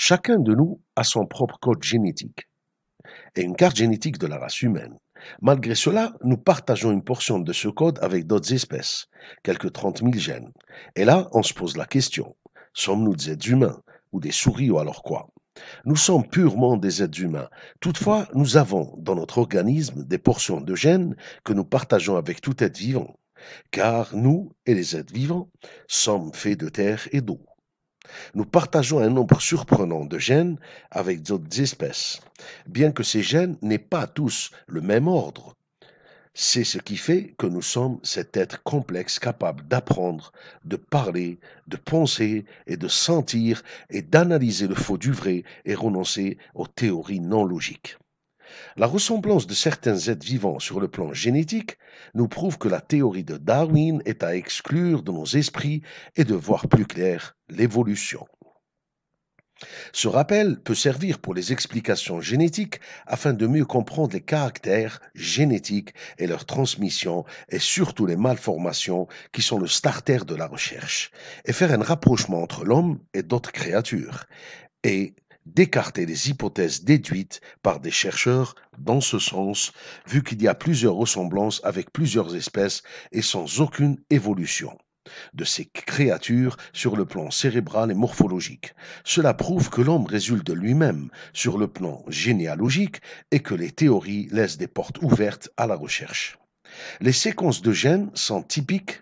Chacun de nous a son propre code génétique et une carte génétique de la race humaine. Malgré cela, nous partageons une portion de ce code avec d'autres espèces, quelques 30 000 gènes. Et là, on se pose la question, sommes-nous des êtres humains ou des souris ou alors quoi Nous sommes purement des êtres humains. Toutefois, nous avons dans notre organisme des portions de gènes que nous partageons avec tout être vivant, car nous et les êtres vivants sommes faits de terre et d'eau. Nous partageons un nombre surprenant de gènes avec d'autres espèces, bien que ces gènes n'aient pas tous le même ordre. C'est ce qui fait que nous sommes cet être complexe capable d'apprendre, de parler, de penser et de sentir et d'analyser le faux du vrai et renoncer aux théories non logiques. La ressemblance de certains êtres vivants sur le plan génétique nous prouve que la théorie de Darwin est à exclure de nos esprits et de voir plus clair l'évolution. Ce rappel peut servir pour les explications génétiques afin de mieux comprendre les caractères génétiques et leur transmission et surtout les malformations qui sont le starter de la recherche et faire un rapprochement entre l'homme et d'autres créatures et d'écarter les hypothèses déduites par des chercheurs dans ce sens, vu qu'il y a plusieurs ressemblances avec plusieurs espèces et sans aucune évolution de ces créatures sur le plan cérébral et morphologique. Cela prouve que l'homme résulte de lui-même sur le plan généalogique et que les théories laissent des portes ouvertes à la recherche. Les séquences de gènes sont typiques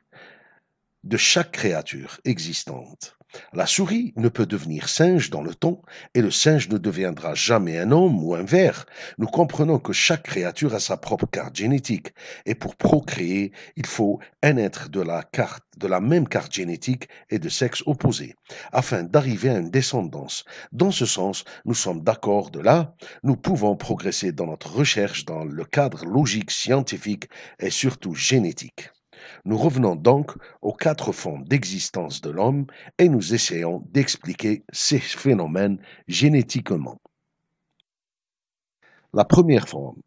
de chaque créature existante. La souris ne peut devenir singe dans le temps, et le singe ne deviendra jamais un homme ou un ver. Nous comprenons que chaque créature a sa propre carte génétique, et pour procréer, il faut un être de la carte de la même carte génétique et de sexe opposé, afin d'arriver à une descendance. Dans ce sens, nous sommes d'accord de là, nous pouvons progresser dans notre recherche dans le cadre logique, scientifique et surtout génétique. Nous revenons donc aux quatre formes d'existence de l'homme et nous essayons d'expliquer ces phénomènes génétiquement. La première forme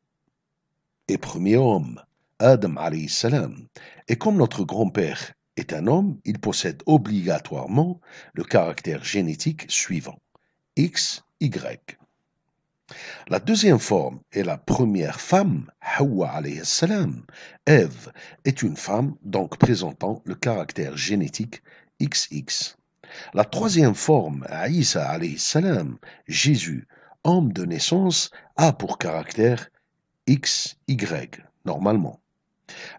est premier homme, Adam salam. Et comme notre grand-père est un homme, il possède obligatoirement le caractère génétique suivant, X, Y. La deuxième forme est la première femme, Hawa alayhi est une femme, donc présentant le caractère génétique XX. La troisième forme, Isa alayhi salam, Jésus, homme de naissance, a pour caractère XY, normalement.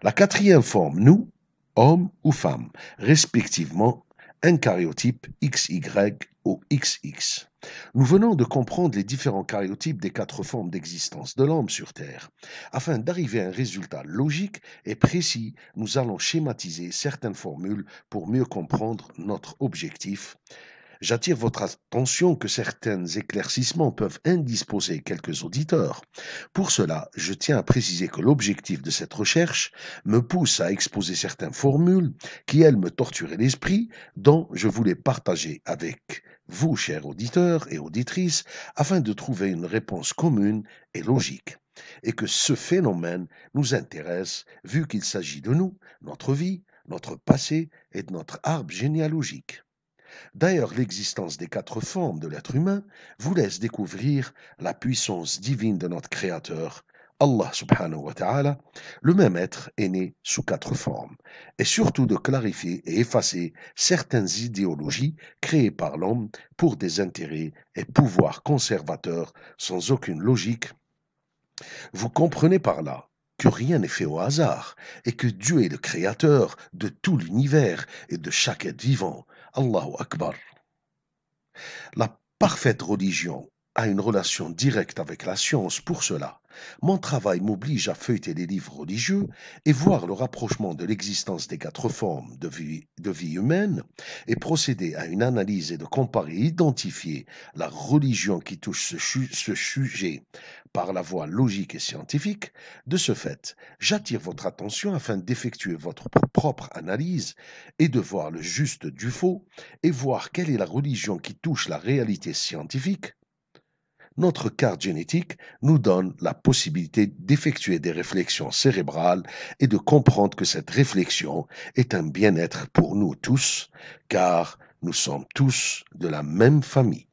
La quatrième forme, nous, homme ou femme, respectivement un karyotype XY ou XX. Nous venons de comprendre les différents karyotypes des quatre formes d'existence de l'homme sur Terre. Afin d'arriver à un résultat logique et précis, nous allons schématiser certaines formules pour mieux comprendre notre objectif. J'attire votre attention que certains éclaircissements peuvent indisposer quelques auditeurs. Pour cela, je tiens à préciser que l'objectif de cette recherche me pousse à exposer certaines formules qui, elles, me torturaient l'esprit, dont je voulais partager avec vous, chers auditeurs et auditrices, afin de trouver une réponse commune et logique et que ce phénomène nous intéresse vu qu'il s'agit de nous, notre vie, notre passé et de notre arbre généalogique. D'ailleurs, l'existence des quatre formes de l'être humain vous laisse découvrir la puissance divine de notre Créateur, Allah subhanahu wa ta'ala, le même être est né sous quatre formes, et surtout de clarifier et effacer certaines idéologies créées par l'homme pour des intérêts et pouvoirs conservateurs sans aucune logique. Vous comprenez par là que rien n'est fait au hasard et que Dieu est le créateur de tout l'univers et de chaque être vivant, Allahu Akbar. La parfaite religion a une relation directe avec la science pour cela. Mon travail m'oblige à feuilleter les livres religieux et voir le rapprochement de l'existence des quatre formes de vie, humaine et procéder à une analyse et de comparer et identifier la religion qui touche ce sujet par la voie logique et scientifique. De ce fait, j'attire votre attention afin d'effectuer votre propre analyse et de voir le juste du faux et voir quelle est la religion qui touche la réalité scientifique notre carte génétique nous donne la possibilité d'effectuer des réflexions cérébrales et de comprendre que cette réflexion est un bien-être pour nous tous, car nous sommes tous de la même famille.